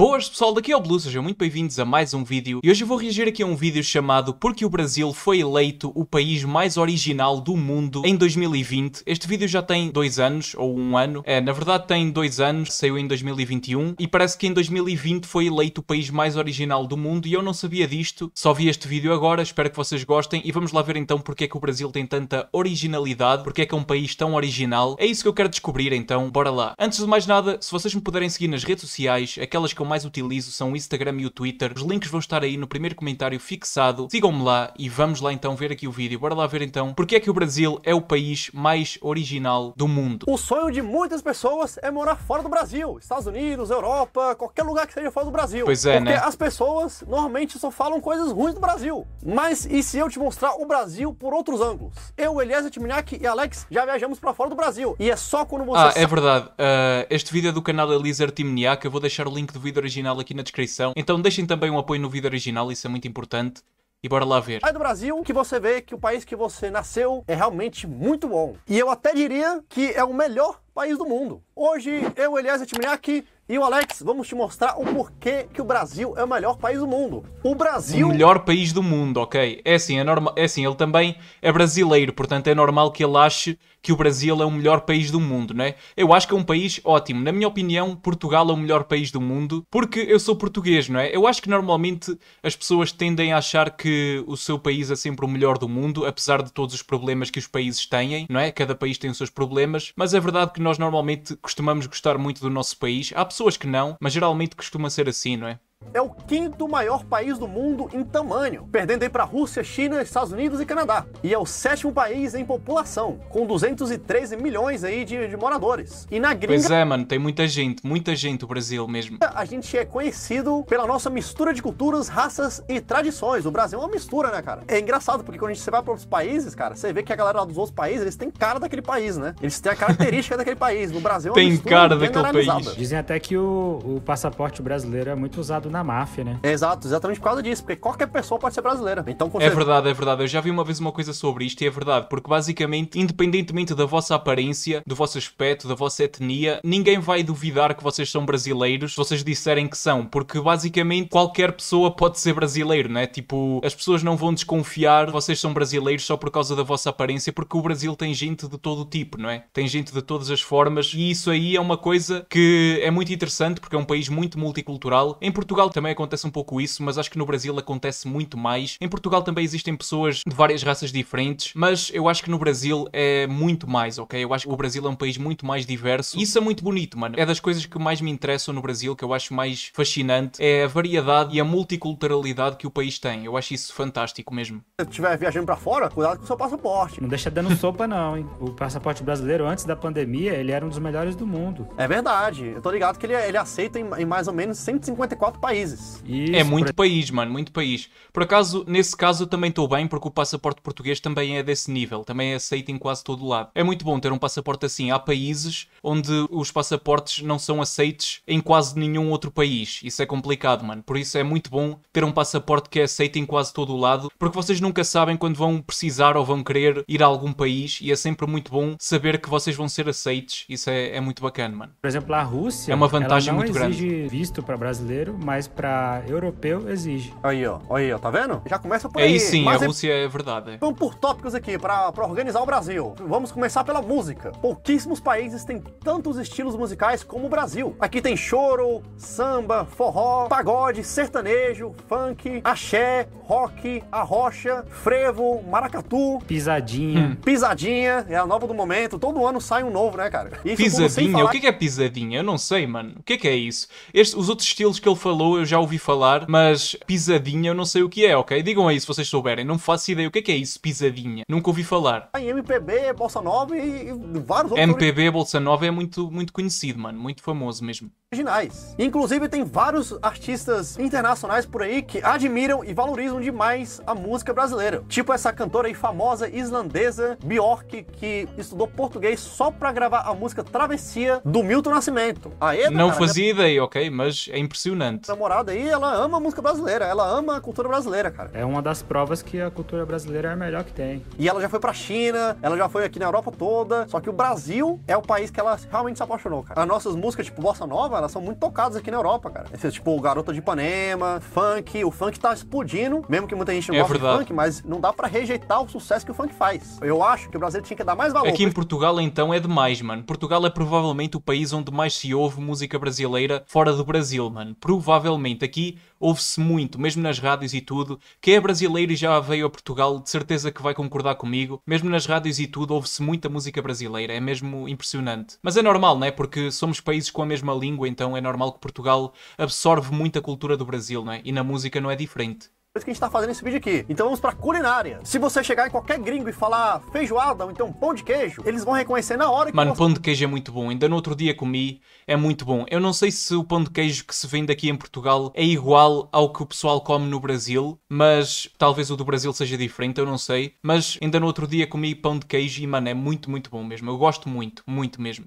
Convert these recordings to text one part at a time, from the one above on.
Boas pessoal, daqui é o Blue, sejam muito bem-vindos a mais um vídeo e hoje eu vou reagir aqui a um vídeo chamado Porque o Brasil foi eleito o país mais original do mundo em 2020. Este vídeo já tem dois anos, ou um ano, é, na verdade tem dois anos, saiu em 2021 e parece que em 2020 foi eleito o país mais original do mundo e eu não sabia disto, só vi este vídeo agora, espero que vocês gostem e vamos lá ver então porque é que o Brasil tem tanta originalidade, porque é que é um país tão original, é isso que eu quero descobrir então, bora lá. Antes de mais nada, se vocês me puderem seguir nas redes sociais, aquelas que eu mais utilizo são o Instagram e o Twitter. Os links vão estar aí no primeiro comentário fixado. Sigam-me lá e vamos lá então ver aqui o vídeo. Bora lá ver então porque é que o Brasil é o país mais original do mundo. O sonho de muitas pessoas é morar fora do Brasil. Estados Unidos, Europa, qualquer lugar que seja fora do Brasil. Pois é, porque né? Porque as pessoas normalmente só falam coisas ruins do Brasil. Mas e se eu te mostrar o Brasil por outros ângulos? Eu, Eliezer Timniak e Alex já viajamos para fora do Brasil. E é só quando você... Ah, é verdade. Uh, este vídeo é do canal Eliezer Timniak. Eu vou deixar o link do vídeo vídeo original aqui na descrição. Então deixem também um apoio no vídeo original, isso é muito importante. E bora lá ver. Sai do Brasil que você vê que o país que você nasceu é realmente muito bom. E eu até diria que é o melhor país do mundo. Hoje, eu, Elias Timniak, e o Alex, vamos te mostrar o porquê que o Brasil é o melhor país do mundo. O Brasil. O melhor país do mundo, ok. É assim, é normal. É assim, ele também é brasileiro, portanto é normal que ele ache que o Brasil é o melhor país do mundo, né? Eu acho que é um país ótimo. Na minha opinião, Portugal é o melhor país do mundo porque eu sou português, não é? Eu acho que normalmente as pessoas tendem a achar que o seu país é sempre o melhor do mundo, apesar de todos os problemas que os países têm, não é? Cada país tem os seus problemas, mas é verdade que nós normalmente costumamos gostar muito do nosso país. Há pessoas que não, mas geralmente costuma ser assim, não é? é o quinto maior país do mundo em tamanho, perdendo aí para Rússia, China, Estados Unidos e Canadá. E é o sétimo país em população, com 213 milhões aí de, de moradores. E na gringa... Pois é, mano, tem muita gente, muita gente o Brasil mesmo. A gente é conhecido pela nossa mistura de culturas, raças e tradições. O Brasil é uma mistura, né, cara? É engraçado, porque quando a gente vai para outros países, cara, você vê que a galera dos outros países, eles têm cara daquele país, né? Eles têm a característica daquele país. No Brasil é uma tem mistura cara daquele país. Dizem até que o, o passaporte brasileiro é muito usado na máfia, né? exato, exatamente por causa disso, porque qualquer pessoa pode ser brasileira. Então, É verdade, é verdade. Eu já vi uma vez uma coisa sobre isto e é verdade, porque basicamente, independentemente da vossa aparência, do vosso aspecto, da vossa etnia, ninguém vai duvidar que vocês são brasileiros se vocês disserem que são, porque basicamente qualquer pessoa pode ser brasileiro, né? Tipo, as pessoas não vão desconfiar vocês são brasileiros só por causa da vossa aparência, porque o Brasil tem gente de todo tipo, não é? Tem gente de todas as formas e isso aí é uma coisa que é muito interessante porque é um país muito multicultural. Em Portugal Portugal também acontece um pouco isso, mas acho que no Brasil acontece muito mais. Em Portugal também existem pessoas de várias raças diferentes, mas eu acho que no Brasil é muito mais, ok? Eu acho que o Brasil é um país muito mais diverso. Isso é muito bonito, mano. É das coisas que mais me interessam no Brasil, que eu acho mais fascinante, é a variedade e a multiculturalidade que o país tem. Eu acho isso fantástico mesmo. Se estiver viajando para fora, cuidado com o seu passaporte. Não deixa dando sopa não, hein? O passaporte brasileiro antes da pandemia, ele era um dos melhores do mundo. É verdade. Eu tô ligado que ele, ele aceita em, em mais ou menos 154 países países. Isso, é muito por... país, mano, muito país. Por acaso, nesse caso também estou bem, porque o passaporte português também é desse nível, também é aceito em quase todo lado. É muito bom ter um passaporte assim. Há países onde os passaportes não são aceitos em quase nenhum outro país. Isso é complicado, mano. Por isso é muito bom ter um passaporte que é aceito em quase todo o lado, porque vocês nunca sabem quando vão precisar ou vão querer ir a algum país e é sempre muito bom saber que vocês vão ser aceitos. Isso é, é muito bacana, mano. Por exemplo, a Rússia. É uma vantagem muito grande. Ela não exige grande. visto para brasileiro, mas reais para europeu exige. Aí, ó, aí, ó, tá vendo? Já começa por aí. Aí sim, Mas a é Rússia é, é verdade. Vamos por tópicos aqui para organizar o Brasil. Vamos começar pela música. Pouquíssimos países têm tantos estilos musicais como o Brasil. Aqui tem choro, samba, forró, pagode, sertanejo, funk, axé, rock, arrocha, frevo, maracatu, pisadinha. Hum. Pisadinha é a nova do momento. Todo ano sai um novo, né, cara? Isso pisadinha? Falar... O é que é pisadinha? Eu não sei, mano. O que é, é isso? Este, os outros estilos que ele falou eu já ouvi falar, mas pisadinha eu não sei o que é, ok? Digam aí se vocês souberem, não faço ideia o que é que é isso, pisadinha. Nunca ouvi falar. Ai, MPB, Bolsa Nova e, e vários outros. MPB, Bolsa Nova é muito, muito conhecido, mano, muito famoso mesmo originais. inclusive tem vários artistas internacionais por aí que admiram e valorizam demais a música brasileira. Tipo essa cantora aí famosa islandesa Bjork que estudou português só para gravar a música Travessia do Milton Nascimento. Aê, Não cara, fazia minha... ideia, ok, mas é impressionante. A namorada aí, ela ama a música brasileira, ela ama a cultura brasileira, cara. É uma das provas que a cultura brasileira é a melhor que tem. E ela já foi pra China, ela já foi aqui na Europa toda, só que o Brasil é o país que ela realmente se apaixonou, cara. As nossas músicas tipo bossa nova elas são muito tocadas aqui na Europa, cara. tipo, o Garota de Ipanema, funk, o funk tá explodindo, mesmo que muita gente não é gosta verdade. de funk, mas não dá para rejeitar o sucesso que o funk faz. Eu acho que o Brasil tinha que dar mais valor. Aqui em Portugal, então, é demais, mano. Portugal é provavelmente o país onde mais se ouve música brasileira fora do Brasil, mano. Provavelmente aqui ouve-se muito, mesmo nas rádios e tudo. Quem é brasileiro e já veio a Portugal, de certeza que vai concordar comigo. Mesmo nas rádios e tudo, ouve-se muita música brasileira, é mesmo impressionante. Mas é normal, né? Porque somos países com a mesma língua, então é normal que Portugal absorve muita cultura do Brasil, né? E na música não é diferente por que a gente está fazendo nesse vídeo aqui. Então vamos para culinária. Se você chegar em qualquer gringo e falar feijoada ou então pão de queijo, eles vão reconhecer na hora que Mano, você... pão de queijo é muito bom. Ainda no outro dia comi, é muito bom. Eu não sei se o pão de queijo que se vende aqui em Portugal é igual ao que o pessoal come no Brasil, mas talvez o do Brasil seja diferente, eu não sei. Mas ainda no outro dia comi pão de queijo e, mano, é muito, muito bom mesmo. Eu gosto muito, muito mesmo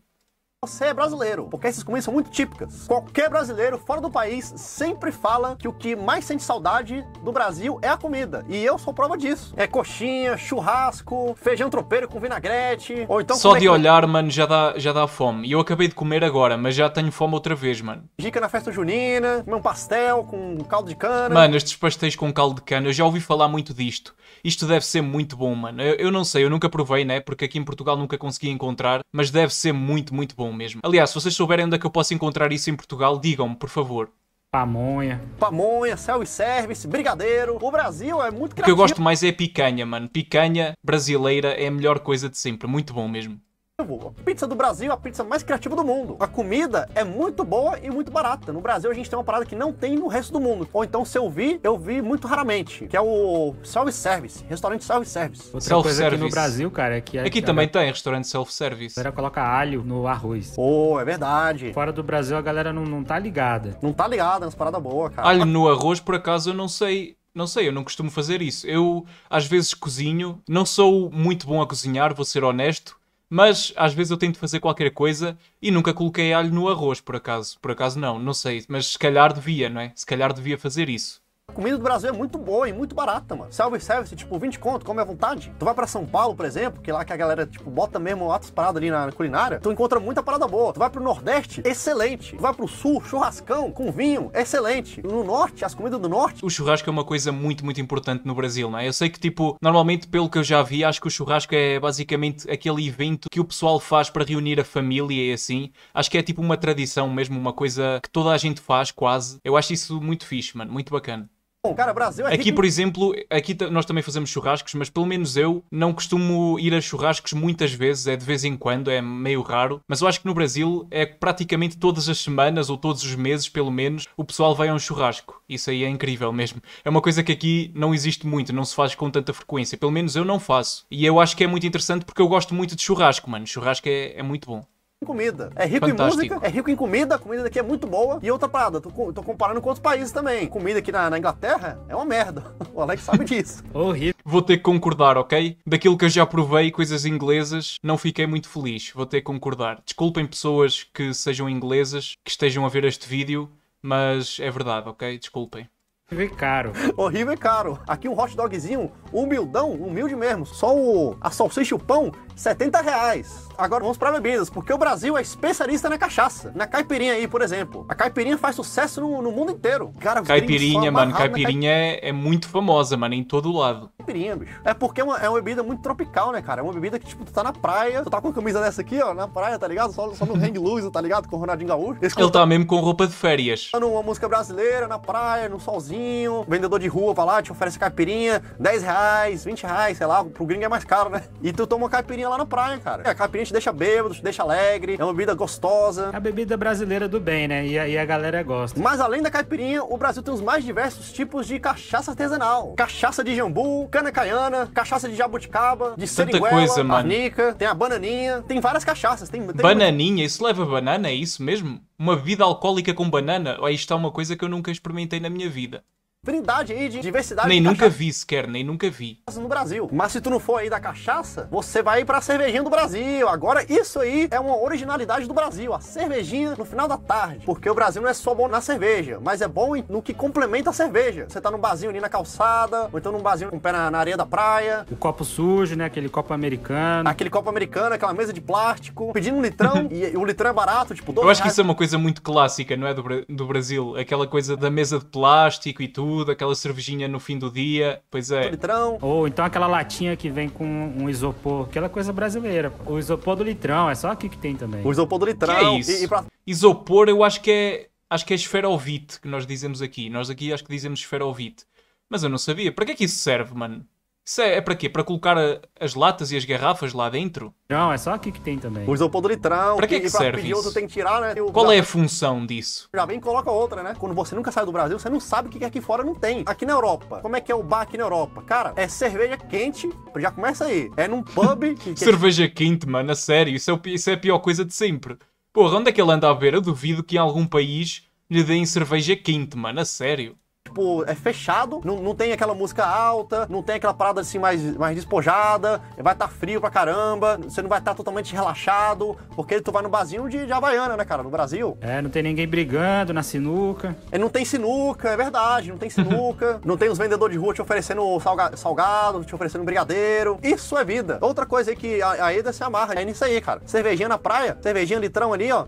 você é brasileiro, porque essas comidas são muito típicas. Qualquer brasileiro fora do país sempre fala que o que mais sente saudade do Brasil é a comida, e eu sou prova disso. É coxinha, churrasco, feijão tropeiro com vinagrete, ou então... Só de é olhar, mano, já dá, já dá fome. E eu acabei de comer agora, mas já tenho fome outra vez, mano. Dica na festa junina, comer um pastel com caldo de cana... Mano, estes pastéis com caldo de cana, eu já ouvi falar muito disto. Isto deve ser muito bom, mano. Eu, eu não sei, eu nunca provei, né, porque aqui em Portugal nunca consegui encontrar, mas deve ser muito, muito bom bom mesmo. Aliás, se vocês souberem onde é que eu posso encontrar isso em Portugal, digam-me, por favor. Pamonha. Pamonha, self service, brigadeiro. O Brasil é muito criativo. O que eu gosto mais é picanha, mano. Picanha brasileira é a melhor coisa de sempre. Muito bom mesmo. A pizza do Brasil é a pizza mais criativa do mundo. A comida é muito boa e muito barata. No Brasil a gente tem uma parada que não tem no resto do mundo. Ou então se eu vi, eu vi muito raramente, que é o self-service, restaurante self-service. Outra self -service. coisa aqui no Brasil, cara, é que... É aqui a... também tem restaurante self-service. A galera coloca alho no arroz. Pô, oh, é verdade. Fora do Brasil a galera não, não tá ligada. Não tá ligada, nas paradas boas, cara. Alho no arroz, por acaso, eu não sei... Não sei, eu não costumo fazer isso. Eu às vezes cozinho, não sou muito bom a cozinhar, vou ser honesto, mas às vezes eu tento fazer qualquer coisa e nunca coloquei alho no arroz, por acaso. Por acaso não, não sei. Mas se calhar devia, não é? Se calhar devia fazer isso. A comida do Brasil é muito boa e muito barata, mano. Self-service, tipo, 20 conto, come à vontade. Tu vai pra São Paulo, por exemplo, que lá que a galera, tipo, bota mesmo atos paradas ali na culinária, tu encontra muita parada boa. Tu vai pro Nordeste, excelente. Tu vai pro Sul, churrascão, com vinho, excelente. No Norte, as comidas do Norte. O churrasco é uma coisa muito, muito importante no Brasil, não é? Eu sei que, tipo, normalmente, pelo que eu já vi, acho que o churrasco é basicamente aquele evento que o pessoal faz para reunir a família e assim. Acho que é tipo uma tradição mesmo, uma coisa que toda a gente faz quase. Eu acho isso muito fixe, mano, muito bacana. Bom, cara, Brasil é Aqui, rico... Tipo por exemplo, aqui nós também fazemos churrascos, mas pelo menos eu não costumo ir a churrascos muitas vezes, é de vez em quando, é meio raro. Mas eu acho que no Brasil é praticamente todas as semanas ou todos os meses, pelo menos, o pessoal vai a um churrasco. Isso aí é incrível mesmo. É uma coisa que aqui não existe muito, não se faz com tanta frequência. Pelo menos eu não faço. E eu acho que é muito interessante porque eu gosto muito de churrasco, mano. Churrasco é, é muito bom em comida. É rico Fantástico. em música, é rico em comida, a comida daqui é muito boa. E outra parada, tô, tô comparando com outros países também. Comida aqui na, na Inglaterra é uma merda. O Alex sabe disso. Horrível. Vou ter que concordar, ok? Daquilo que eu já provei, coisas inglesas, não fiquei muito feliz. Vou ter que concordar. Desculpem pessoas que sejam inglesas, que estejam a ver este vídeo, mas é verdade, ok? Desculpem. Horrível e é caro. Horrível e é caro. Aqui um hot dogzinho humildão, humilde mesmo. Só o, a salsicha e o pão, 70 reais. Agora vamos para bebidas, porque o Brasil é especialista na cachaça. Na caipirinha aí, por exemplo. A caipirinha faz sucesso no, no mundo inteiro. Cara, caipirinha, mano. Caipirinha é, é, muito famosa, mano, em todo lado. Caipirinha, bicho. É porque é uma, é uma, bebida muito tropical, né, cara? É uma bebida que, tipo, tu tá na praia, tu tá com a camisa dessa aqui, ó, na praia, tá ligado? Só, só no hang loose, tá ligado? Com o Ronaldinho Gaúcho. Ele tá mesmo com roupa de férias. Tá numa música brasileira, na praia, no solzinho. Vendedor de rua vai lá, te oferece caipirinha, 10 reais reais, 20 reais, sei lá, pro gringo é mais caro, né? E tu toma uma caipirinha lá na praia, cara. É, a caipirinha te deixa bêbado, te deixa alegre, é uma bebida gostosa. É a bebida brasileira do bem, né? E aí a galera gosta. Mas além da caipirinha, o Brasil tem os mais diversos tipos de cachaça artesanal. Cachaça de jambu, cana caiana, cachaça de jabuticaba, de seringuela arnica, tem a bananinha, tem várias cachaças. Tem, tem bananinha? Isso leva banana, é isso mesmo? Uma vida alcoólica com banana? Ou isto é uma coisa que eu nunca experimentei na minha vida trindade aí de diversidade. Nem nunca vi sequer, nem nunca vi. No Brasil. Mas se tu não for aí da cachaça, você vai para a cervejinha do Brasil. Agora, isso aí é uma originalidade do Brasil. A cervejinha no final da tarde. Porque o Brasil não é só bom na cerveja, mas é bom no que complementa a cerveja. Você tá num barzinho ali na calçada, ou então num barzinho com o pé na, na areia da praia. O copo sujo, né? Aquele copo americano. Aquele copo americano, aquela mesa de plástico. Pedindo um litrão, e, o litrão é barato, tipo... Eu acho reais. que isso é uma coisa muito clássica, não é? Do, do Brasil. Aquela coisa da mesa de plástico e tudo tudo, aquela cervejinha no fim do dia, pois é. Litrão. Ou então aquela latinha que vem com um isopor, aquela coisa brasileira. O isopor do litrão, é só aqui que tem também. O isopor do litrão. Que é isso? E, e pra... Isopor eu acho que é, acho que é esferovite que nós dizemos aqui. Nós aqui acho que dizemos esferovite. Mas eu não sabia. Para que é que isso serve, mano? Isso é, é para quê? Para colocar a, as latas e as garrafas lá dentro? Não, é só aqui que tem também. Usa o podritral. É pra que, que, que serve isso? Outro, tem que tirar, né? Qual já, é a função disso? Já vem coloca outra, né? Quando você nunca sai do Brasil, você não sabe o que aqui fora não tem. Aqui na Europa, como é que é o bar aqui na Europa? Cara, é cerveja quente, já começa aí. É num pub... Que, que... cerveja quente, mano, a sério. Isso é, o, isso é a pior coisa de sempre. Porra, onde é que ele anda a ver? Eu duvido que em algum país lhe deem cerveja quente, mano, a sério tipo, é fechado, não, não tem aquela música alta, não tem aquela parada assim mais, mais despojada, vai estar tá frio pra caramba, você não vai estar tá totalmente relaxado, porque tu vai no barzinho de, de Havaiana, né, cara, no Brasil. É, não tem ninguém brigando na sinuca. É, não tem sinuca, é verdade, não tem sinuca, não tem os vendedores de rua te oferecendo salga, salgado, te oferecendo brigadeiro. Isso é vida. Outra coisa aí que a, a Eda se amarra é nisso aí, cara. Cervejinha na praia, cervejinha litrão ali, ó.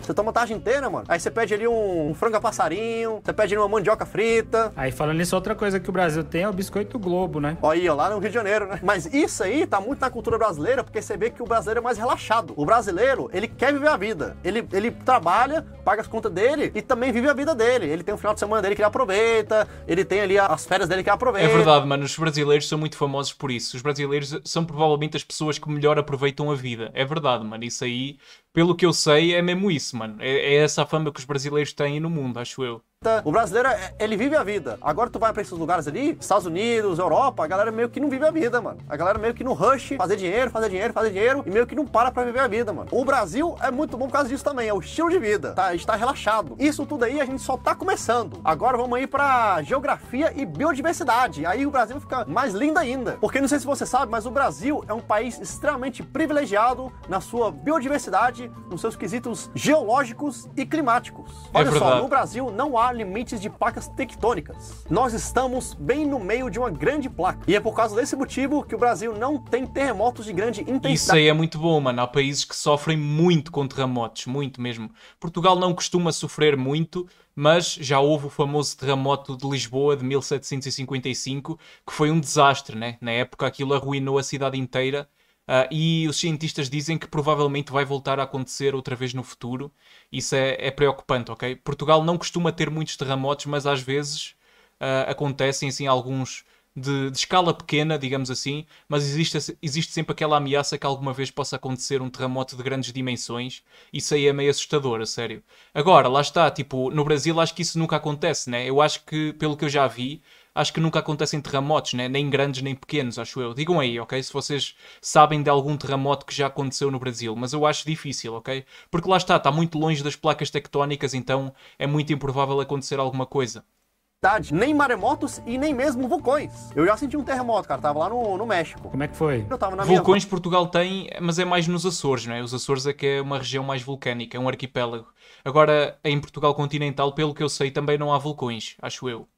Você toma a tarde inteira, mano. Aí você pede ali um, um frango a passarinho, você pede ali uma mandioca Troca frita. Aí falando isso, outra coisa que o Brasil tem é o biscoito Globo, né? Olha aí, ó, lá no Rio de Janeiro, né? Mas isso aí tá muito na cultura brasileira, porque você vê que o brasileiro é mais relaxado. O brasileiro, ele quer viver a vida. Ele, ele trabalha, paga as contas dele e também vive a vida dele. Ele tem o final de semana dele que ele aproveita, ele tem ali as férias dele que ele aproveita. É verdade, mano. Os brasileiros são muito famosos por isso. Os brasileiros são provavelmente as pessoas que melhor aproveitam a vida. É verdade, mano. Isso aí, pelo que eu sei, é mesmo isso, mano. É, é essa fama que os brasileiros têm no mundo, acho eu. O brasileiro, é, ele vive a vida. Agora tu vai para esses lugares ali, Estados Unidos, Europa, a galera meio que não vive a vida, mano. A galera meio que no rush, fazer dinheiro, fazer dinheiro, fazer dinheiro e meio que não para para viver a vida, mano. O Brasil é muito bom por causa disso também, é o estilo de vida, tá? A gente tá relaxado. Isso tudo aí a gente só tá começando. Agora vamos aí para geografia e biodiversidade. Aí o Brasil fica mais lindo ainda. Porque não sei se você sabe, mas o Brasil é um país extremamente privilegiado na sua biodiversidade, nos seus quesitos geológicos e climáticos. Olha é só, no Brasil não há limites de placas tectônicas. Nós estamos bem no meio de uma grande placa. E é por causa desse motivo que o Brasil não tem terremotos de grande intensidade. Isso aí é muito bom, mano. Há países que sofrem muito com terremotos, muito mesmo. Portugal não costuma sofrer muito, mas já houve o famoso terremoto de Lisboa de 1755, que foi um desastre, né? Na época aquilo arruinou a cidade inteira Uh, e os cientistas dizem que provavelmente vai voltar a acontecer outra vez no futuro. Isso é, é preocupante, ok? Portugal não costuma ter muitos terremotos, mas às vezes uh, acontecem assim alguns de, de, escala pequena, digamos assim, mas existe, existe sempre aquela ameaça que alguma vez possa acontecer um terremoto de grandes dimensões. Isso aí é meio assustador, a sério. Agora, lá está, tipo, no Brasil acho que isso nunca acontece, né? Eu acho que, pelo que eu já vi, acho que nunca acontecem terremotos, né? nem grandes nem pequenos, acho eu. Digam aí, ok? Se vocês sabem de algum terremoto que já aconteceu no Brasil, mas eu acho difícil, ok? Porque lá está, está muito longe das placas tectónicas, então é muito improvável acontecer alguma coisa nem maremotos e nem mesmo vulcões. Eu já senti um terremoto, cara, tava lá no, no México. Como é que foi? Eu tava na vulcões minha... Portugal tem, mas é mais nos Açores, não é? Os Açores é que é uma região mais vulcânica, é um arquipélago. Agora, em Portugal continental, pelo que eu sei, também não há vulcões, acho eu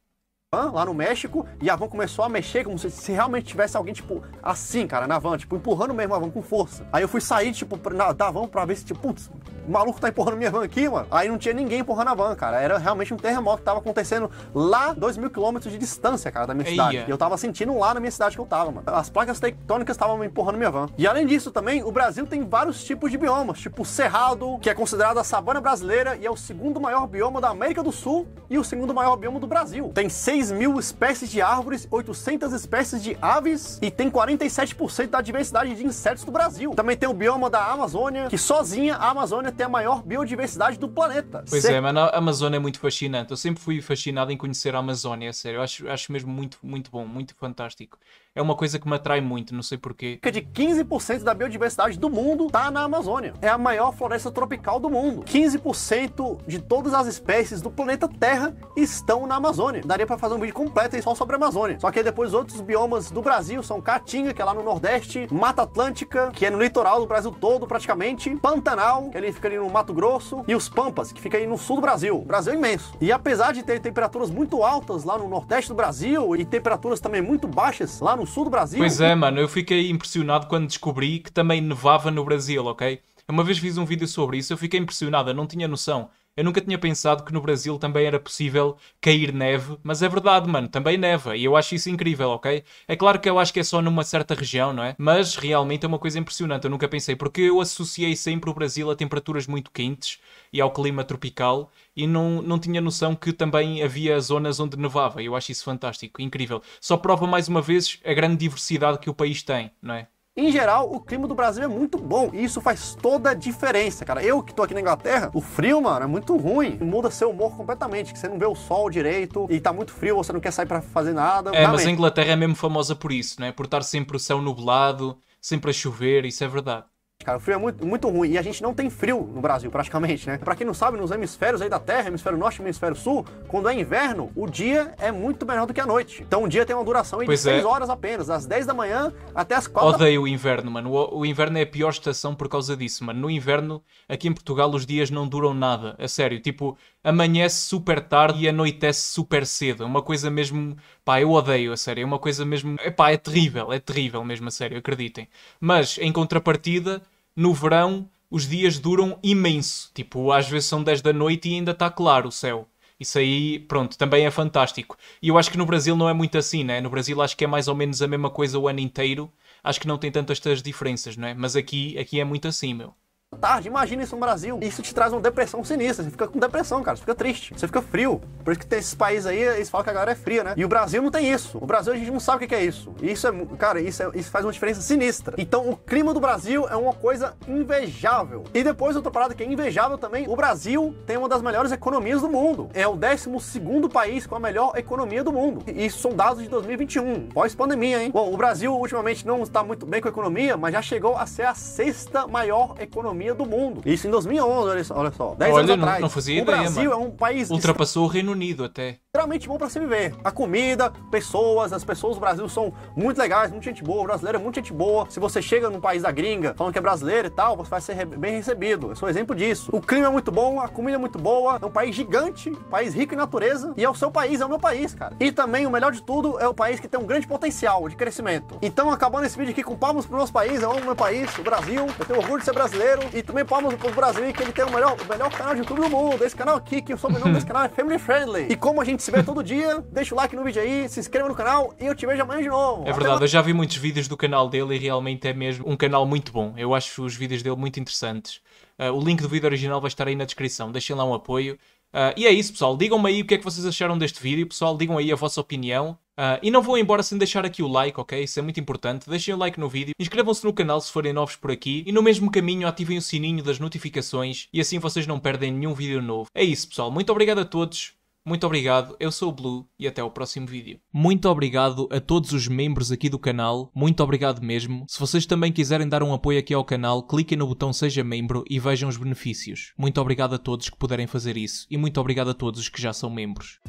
lá no México e a van começou a mexer como se, se, realmente tivesse alguém, tipo, assim, cara, na van, tipo, empurrando mesmo a van com força. Aí eu fui sair, tipo, na, da van pra ver se, tipo, putz, o maluco tá empurrando minha van aqui, mano. Aí não tinha ninguém empurrando a van, cara. Era realmente um terremoto que tava acontecendo lá, dois mil quilômetros de distância, cara, da minha cidade. Eia. E eu tava sentindo lá na minha cidade que eu tava, mano. As placas tectônicas estavam empurrando minha van. E além disso também, o Brasil tem vários tipos de biomas, tipo Cerrado, que é considerado a savana brasileira e é o segundo maior bioma da América do Sul e o segundo maior bioma do Brasil. Tem seis 6 mil espécies de árvores, 800 espécies de aves e tem 47% da diversidade de insetos do Brasil. Também tem o bioma da Amazônia, que sozinha a Amazônia tem a maior biodiversidade do planeta. Pois é, mano, a Amazônia é muito fascinante. Eu sempre fui fascinado em conhecer a Amazônia, sério. Eu acho, acho mesmo muito, muito bom, muito fantástico é uma coisa que me atrai muito, não sei porquê. Que de 15% da biodiversidade do mundo está na Amazônia. É a maior floresta tropical do mundo. 15% de todas as espécies do planeta Terra estão na Amazônia. Daria para fazer um vídeo completo aí só sobre a Amazônia. Só que depois outros biomas do Brasil são Caatinga, que é lá no Nordeste, Mata Atlântica, que é no litoral do Brasil todo praticamente, Pantanal, que ele fica ali no Mato Grosso, e os Pampas, que fica aí no sul do Brasil. O Brasil é imenso. E apesar de ter temperaturas muito altas lá no Nordeste do Brasil e temperaturas também muito baixas lá no sul do Brasil. Pois é, mano, eu fiquei impressionado quando descobri que também nevava no Brasil, ok? Uma vez fiz um vídeo sobre isso, eu fiquei impressionado, eu não tinha noção. Eu nunca tinha pensado que no Brasil também era possível cair neve, mas é verdade, mano, também neva e eu acho isso incrível, ok? É claro que eu acho que é só numa certa região, não é? Mas realmente é uma coisa impressionante, eu nunca pensei, porque eu associei sempre o Brasil a temperaturas muito quentes e ao clima tropical e não, não tinha noção que também havia zonas onde nevava. Eu acho isso fantástico, incrível. Só prova mais uma vez a grande diversidade que o país tem, não é? Em geral, o clima do Brasil é muito bom e isso faz toda a diferença, cara. Eu que tô aqui na Inglaterra, o frio, mano, é muito ruim. Muda seu humor completamente, que você não vê o sol direito e tá muito frio, você não quer sair para fazer nada. É, tá mas a Inglaterra é mesmo famosa por isso, né? Por estar sempre o céu nublado, sempre a chover, isso é verdade cara. O frio é muito, muito ruim. E a gente não tem frio no Brasil, praticamente, né? Pra quem não sabe, nos hemisférios aí da Terra, hemisfério norte e hemisfério sul, quando é inverno, o dia é muito melhor do que a noite. Então o dia tem uma duração pois de 6 é. horas apenas, das 10 da manhã até as 4 Odeio da... o inverno, mano. O, o inverno é a pior estação por causa disso, mano. No inverno, aqui em Portugal, os dias não duram nada. É sério. Tipo, amanhece super tarde e anoitece super cedo. É uma coisa mesmo. Pá, eu odeio, a sério. É uma coisa mesmo. Epá, é terrível, é terrível mesmo, a sério, acreditem. Mas, em contrapartida, no verão os dias duram imenso. Tipo, às vezes são 10 da noite e ainda está claro o céu. Isso aí, pronto, também é fantástico. E eu acho que no Brasil não é muito assim, né? No Brasil acho que é mais ou menos a mesma coisa o ano inteiro. Acho que não tem tantas estas diferenças, não é? Mas aqui, aqui é muito assim, meu tarde. Imagina isso no Brasil. Isso te traz uma depressão sinistra. Você fica com depressão, cara. Você fica triste. Você fica frio. Por isso que tem esses países aí, eles falam que a galera é fria, né? E o Brasil não tem isso. O Brasil a gente não sabe o que é isso. E isso é, cara, isso, é, isso faz uma diferença sinistra. Então o clima do Brasil é uma coisa invejável. E depois outra parada que é invejável também, o Brasil tem uma das melhores economias do mundo. É o 12 segundo país com a melhor economia do mundo. E isso são dados de 2021, pós-pandemia, hein? Bom, o Brasil ultimamente não está muito bem com a economia, mas já chegou a ser a sexta maior economia economia do mundo. Isso em 2011, olha só. Olha, 10 olha, anos não, atrás. Não fazia o ideia, Brasil mano. é um país... Ultrapassou o Reino Unido até realmente bom para se viver. A comida, pessoas, as pessoas do Brasil são muito legais, muita gente boa, o brasileiro é muita gente boa. Se você chega num país da gringa falando que é brasileiro e tal, você vai ser bem recebido. Eu sou um exemplo disso. O clima é muito bom, a comida é muito boa, é um país gigante, um país rico em natureza, e é o seu país, é o meu país, cara. E também, o melhor de tudo, é o país que tem um grande potencial de crescimento. Então, acabando esse vídeo aqui com palmas pro nosso país, eu amo meu país, o Brasil, eu tenho orgulho de ser brasileiro, e também palmas pro Brasil, que ele tem o melhor, o melhor canal de YouTube do mundo, esse canal aqui, que o sobrenome desse canal é Family Friendly. E como a gente gente se vê todo dia. Deixa o like no vídeo aí, se inscreva no canal e eu te vejo amanhã de novo. É verdade, eu já vi muitos vídeos do canal dele e realmente é mesmo um canal muito bom. Eu acho os vídeos dele muito interessantes. Uh, o link do vídeo original vai estar aí na descrição. Deixem lá um apoio. Uh, e é isso, pessoal. Digam-me aí o que é que vocês acharam deste vídeo. Pessoal, digam aí a vossa opinião. Uh, e não vão embora sem deixar aqui o like, ok? Isso é muito importante. Deixem o like no vídeo, inscrevam-se no canal se forem novos por aqui e no mesmo caminho ativem o sininho das notificações e assim vocês não perdem nenhum vídeo novo. É isso, pessoal. Muito obrigado a todos muito obrigado, eu sou o Blue e até o próximo vídeo. Muito obrigado a todos os membros aqui do canal, muito obrigado mesmo. Se vocês também quiserem dar um apoio aqui ao canal, cliquem no botão Seja Membro e vejam os benefícios. Muito obrigado a todos que puderem fazer isso e muito obrigado a todos os que já são membros.